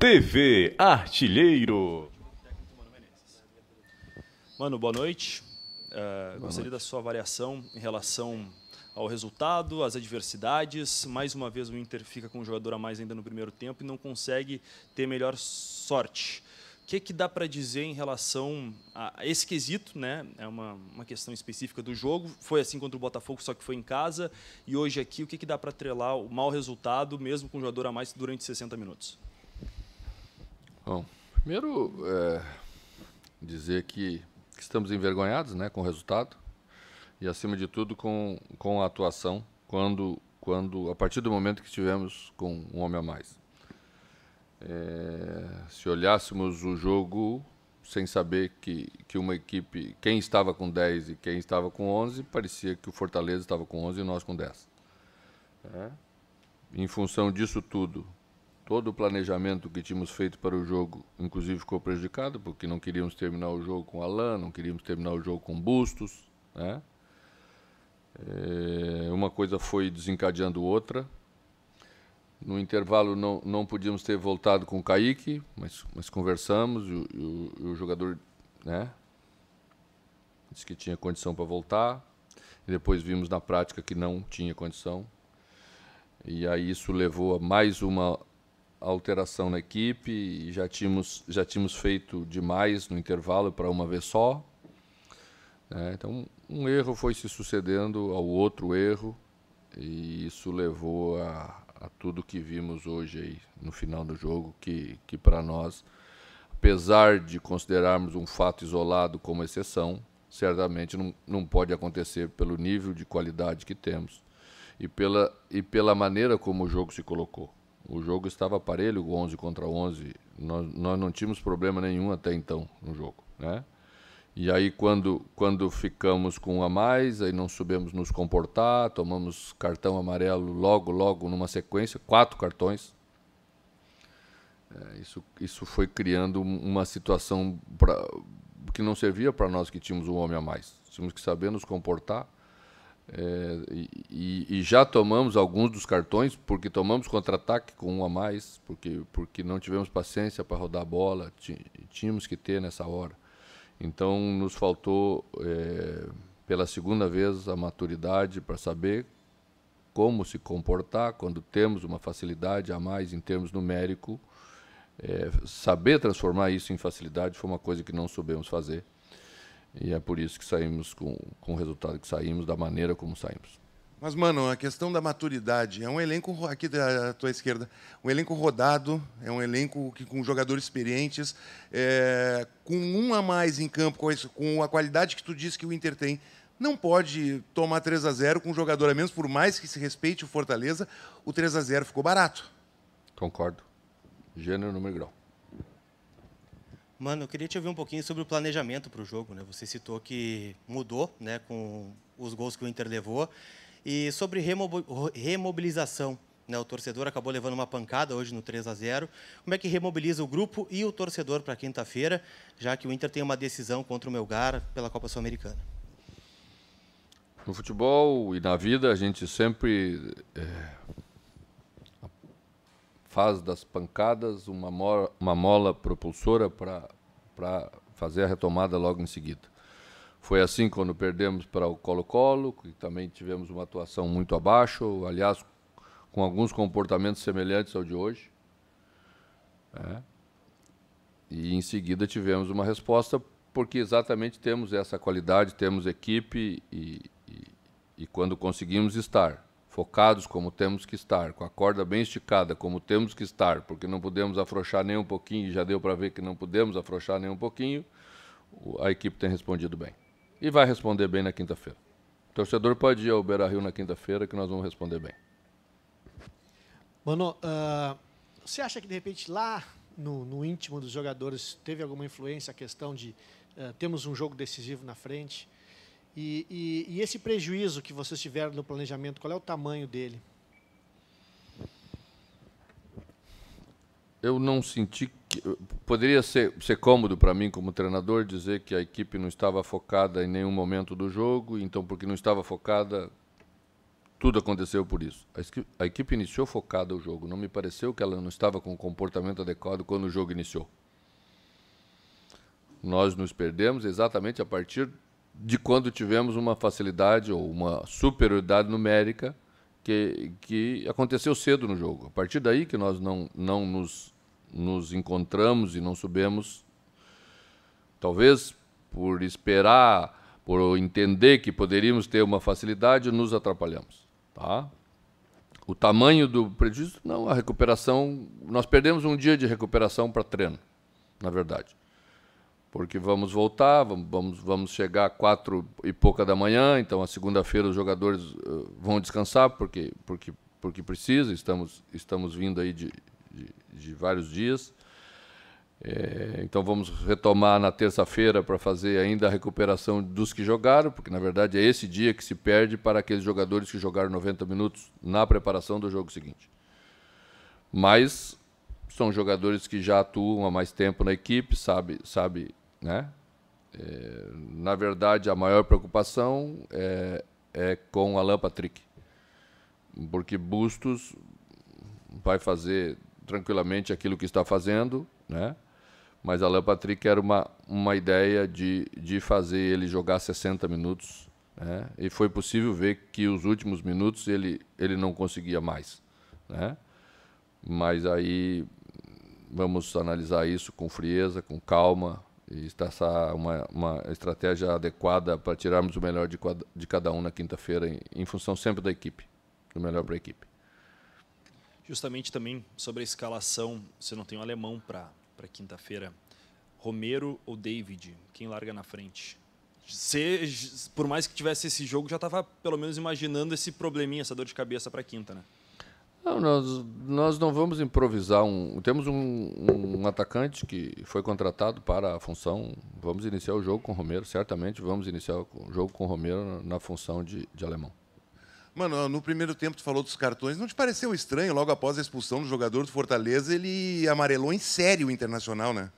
TV Artilheiro. Mano, boa noite. Uh, é, boa gostaria noite. da sua avaliação em relação ao resultado, às adversidades. Mais uma vez, o Inter fica com um jogador a mais ainda no primeiro tempo e não consegue ter melhor sorte. O que, é que dá para dizer em relação a esse quesito? Né? É uma, uma questão específica do jogo. Foi assim contra o Botafogo, só que foi em casa. E hoje aqui, o que, é que dá para trelar o mau resultado, mesmo com um jogador a mais durante 60 minutos? Bom, primeiro é, dizer que, que, estamos envergonhados né, com o resultado e, acima de tudo, com, com a atuação, quando, quando, a partir do momento que estivemos com um homem a mais. É, se olhássemos o jogo sem saber que, que uma equipe, quem estava com 10 e quem estava com 11, parecia que o Fortaleza estava com 11 e nós com 10. É. Em função disso tudo, todo o planejamento que tínhamos feito para o jogo, inclusive, ficou prejudicado, porque não queríamos terminar o jogo com Alain, não queríamos terminar o jogo com Bustos. Né? É, uma coisa foi desencadeando outra. No intervalo não, não podíamos ter voltado com o Kaique, mas, mas conversamos e, o, o, o jogador né, disse que tinha condição para voltar. E depois vimos na prática que não tinha condição. E aí isso levou a mais uma alteração na equipe, já tínhamos, já tínhamos feito demais no intervalo para uma vez só. Né? Então, um erro foi se sucedendo ao outro erro, e isso levou a, a tudo que vimos hoje aí no final do jogo, que, que para nós, apesar de considerarmos um fato isolado como exceção, certamente não, não pode acontecer pelo nível de qualidade que temos e pela, e pela maneira como o jogo se colocou. O jogo estava parelho, 11 contra 11. Nós, nós não tínhamos problema nenhum até então no jogo, né? E aí quando quando ficamos com um a mais, aí não soubemos nos comportar, tomamos cartão amarelo logo logo numa sequência, quatro cartões. É, isso isso foi criando uma situação pra, que não servia para nós que tínhamos um homem a mais. Tínhamos que saber nos comportar é, e, e, já tomamos alguns dos cartões, porque tomamos contra-ataque com um a mais, porque, porque não tivemos paciência para rodar a bola, tínhamos que ter nessa hora. Então, nos faltou, é, pela segunda vez, a maturidade para saber como se comportar quando temos uma facilidade a mais em termos numérico. É, saber transformar isso em facilidade foi uma coisa que não soubemos fazer. E é por isso que saímos com, com o resultado que saímos, da maneira como saímos. Mas, mano, a questão da maturidade. É um elenco, aqui da tua esquerda, um elenco rodado, é um elenco que, com jogadores experientes, é, com um a mais em campo, com, isso, com a qualidade que tu disse que o Inter tem, não pode tomar 3 a 0 com um jogador a menos, por mais que se respeite o Fortaleza, o 3 a 0 ficou barato. Concordo. Gênero, número grau. Mano, eu queria te ouvir um pouquinho sobre o planejamento para o jogo. Né? Você citou que mudou né, com os gols que o Inter levou. E sobre remobilização, né? o torcedor acabou levando uma pancada hoje no 3 a 0 Como é que remobiliza o grupo e o torcedor para quinta-feira, já que o Inter tem uma decisão contra o Melgar pela Copa Sul-Americana? No futebol e na vida, a gente sempre é faz das pancadas uma mola, uma mola propulsora para fazer a retomada logo em seguida. Foi assim quando perdemos para o Colo-Colo, que também tivemos uma atuação muito abaixo, aliás, com alguns comportamentos semelhantes ao de hoje. É. E em seguida tivemos uma resposta, porque exatamente temos essa qualidade, temos equipe e, e, e quando conseguimos estar focados como temos que estar, com a corda bem esticada como temos que estar, porque não podemos afrouxar nem um pouquinho, e já deu para ver que não podemos afrouxar nem um pouquinho, a equipe tem respondido bem. E vai responder bem na quinta-feira. O torcedor pode ir ao Beira Rio na quinta-feira que nós vamos responder bem. Mano, uh, você acha que de repente lá no, no, íntimo dos jogadores teve alguma influência a questão de uh, temos um jogo decisivo na frente? E, e, e, esse prejuízo que vocês tiveram no planejamento, qual é o tamanho dele? Eu não senti que. Poderia ser, ser cômodo para mim, como treinador, dizer que a equipe não estava focada em nenhum momento do jogo, então, porque não estava focada, tudo aconteceu por isso. A equipe, a equipe iniciou focada o jogo. Não me pareceu que ela não estava com o comportamento adequado quando o jogo iniciou. Nós nos perdemos exatamente a partir de quando tivemos uma facilidade ou uma superioridade numérica que, que aconteceu cedo no jogo. A partir daí que nós não, não nos, nos encontramos e não subimos, talvez por esperar, por entender que poderíamos ter uma facilidade, nos atrapalhamos. Tá? O tamanho do prejuízo, não, a recuperação. Nós perdemos um dia de recuperação para treino, na verdade porque vamos voltar, vamos, vamos chegar às quatro e pouca da manhã, então a segunda-feira os jogadores eh, vão descansar, porque, porque, porque precisa, estamos, estamos vindo aí de, de, de vários dias. É, então vamos retomar na terça-feira para fazer ainda a recuperação dos que jogaram, porque na verdade é esse dia que se perde para aqueles jogadores que jogaram 90 minutos na preparação do jogo seguinte. Mas são jogadores que já atuam há mais tempo na equipe, sabe, sabe né? É, na verdade, a maior preocupação é, é com Alan Patrick, porque Bustos vai fazer tranquilamente aquilo que está fazendo, né? mas Alan Patrick era uma, uma ideia de, de fazer ele jogar 60 minutos, né? e foi possível ver que os últimos minutos ele, ele não conseguia mais. Né? Mas aí vamos analisar isso com frieza, com calma, e traçar uma, uma estratégia adequada para tirarmos o melhor de, de cada um na quinta-feira, em, em função sempre da equipe, do melhor para a equipe. Justamente também sobre a escalação, você não tem um alemão para quinta-feira. Romero ou David, quem larga na frente? Você, por mais que tivesse esse jogo, já estava pelo menos imaginando esse probleminha, essa dor de cabeça para quinta, né? Não, nós, nós não vamos improvisar. Um, temos um, um, atacante que foi contratado para a função. Vamos iniciar o jogo com o Romero, certamente vamos iniciar o jogo com o Romero na, função de, de alemão. Mano, no primeiro tempo tu falou dos cartões, não te pareceu estranho logo após a expulsão do jogador do Fortaleza, ele amarelou em sério o Internacional, né?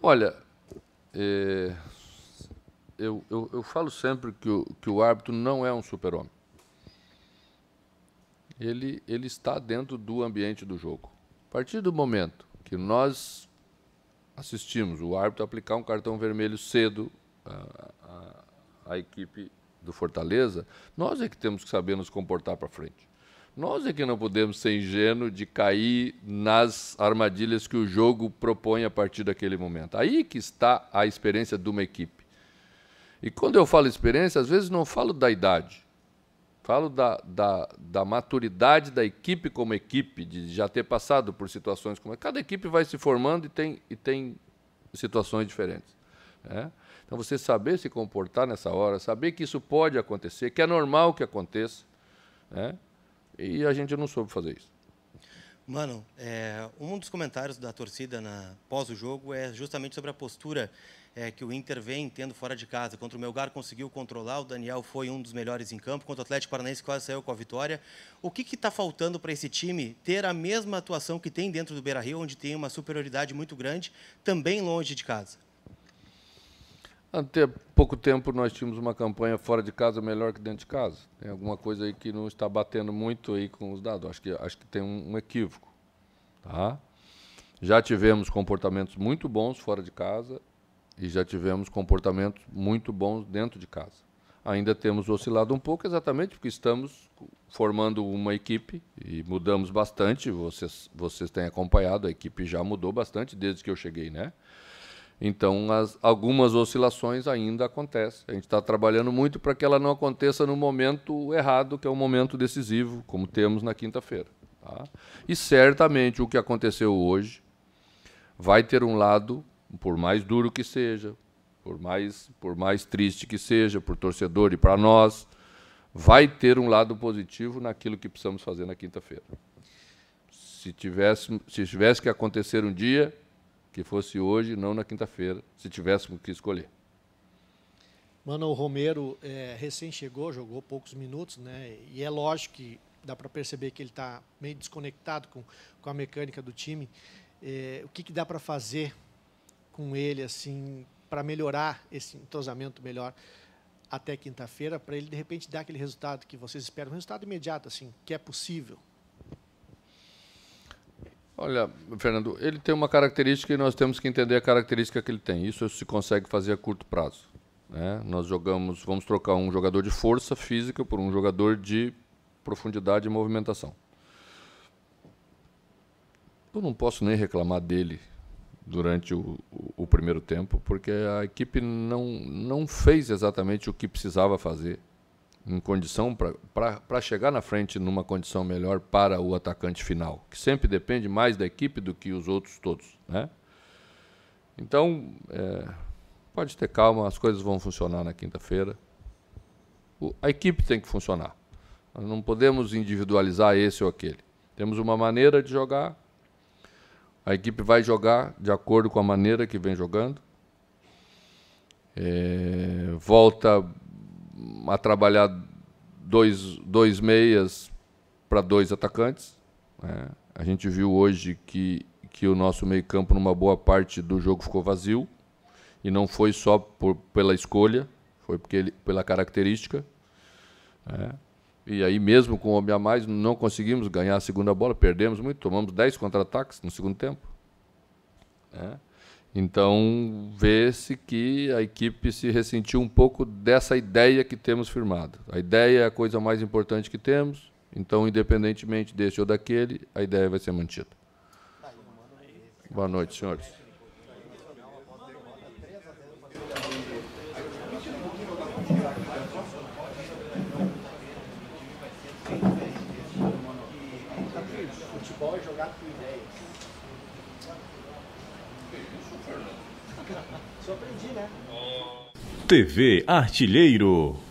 Olha, é, eu, eu, eu falo sempre que o, que o árbitro não é um super-homem ele, ele está dentro do ambiente do jogo. A partir do momento que nós assistimos o árbitro aplicar um cartão vermelho cedo à, à, à equipe do Fortaleza, nós é que temos que saber nos comportar para frente. Nós é que não podemos ser ingênuos de cair nas armadilhas que o jogo propõe a partir daquele momento. Aí que está a experiência de uma equipe. E quando eu falo experiência, às vezes não falo da idade. Falo da, da, da maturidade da equipe como equipe, de já ter passado por situações como. Cada equipe vai se formando e tem, e tem situações diferentes. Né? Então, você saber se comportar nessa hora, saber que isso pode acontecer, que é normal que aconteça, né? e a gente não soube fazer isso. Mano, é, um dos comentários da torcida na, pós o jogo é justamente sobre a postura é, que o Inter vem tendo fora de casa. Contra o Melgar conseguiu controlar, o Daniel foi um dos melhores em campo. Contra o Atlético Paranaense quase saiu com a vitória. O que está faltando para esse time ter a mesma atuação que tem dentro do Beira-Rio, onde tem uma superioridade muito grande, também longe de casa? Até pouco tempo nós tínhamos uma campanha fora de casa melhor que dentro de casa. Tem alguma coisa aí que não está batendo muito aí com os dados. Acho que, acho que tem um, um equívoco. Tá? Já tivemos comportamentos muito bons fora de casa e já tivemos comportamentos muito bons dentro de casa. Ainda temos oscilado um pouco, exatamente porque estamos formando uma equipe e mudamos bastante. Vocês, vocês têm acompanhado, a equipe já mudou bastante desde que eu cheguei, né? Então, as, algumas oscilações ainda acontecem. A gente está trabalhando muito para que ela não aconteça no momento errado, que é o momento decisivo, como temos na quinta-feira. Tá? E certamente o que aconteceu hoje vai ter um lado por mais duro que seja, por mais, por mais triste que seja, por torcedor e para nós, vai ter um lado positivo naquilo que precisamos fazer na quinta-feira. Se tivesse, se tivesse que acontecer um dia, que fosse hoje, não na quinta-feira, se tivéssemos que escolher. Mano, o Romero é, recém chegou, jogou poucos minutos, né? E é lógico que dá para perceber que ele está meio desconectado com, com a mecânica do time. É, o que, que dá para fazer com ele assim para melhorar esse entrosamento melhor até quinta-feira, para ele de repente dar aquele resultado que vocês esperam, um resultado imediato assim, que é possível. Olha, Fernando, ele tem uma característica e nós temos que entender a característica que ele tem. Isso se consegue fazer a curto prazo. Né? Nós jogamos, vamos trocar um jogador de força física por um jogador de profundidade e movimentação. Eu não posso nem reclamar dele durante o, o, primeiro tempo, porque a equipe não, não fez exatamente o que precisava fazer em condição para chegar na frente numa condição melhor para o atacante final, que sempre depende mais da equipe do que os outros todos. Né? Então, é, pode ter calma, as coisas vão funcionar na quinta-feira. A equipe tem que funcionar. Nós não podemos individualizar esse ou aquele. Temos uma maneira de jogar, a equipe vai jogar de acordo com a maneira que vem jogando. É, volta a trabalhar dois, dois meias para dois atacantes. É, a gente viu hoje que, que o nosso meio-campo, numa boa parte do jogo, ficou vazio. E não foi só por, pela escolha, foi porque ele, pela característica. É. E aí, mesmo com o homem a mais, não conseguimos ganhar a segunda bola, perdemos muito, tomamos 10 contra-ataques no segundo tempo. É. Então, vê-se que a equipe se ressentiu um pouco dessa ideia que temos firmado. A ideia é a coisa mais importante que temos, então, independentemente desse ou daquele, a ideia vai ser mantida. Boa noite, senhores. futebol e jogar com ideias. Só aprendi, né? TV Artilheiro.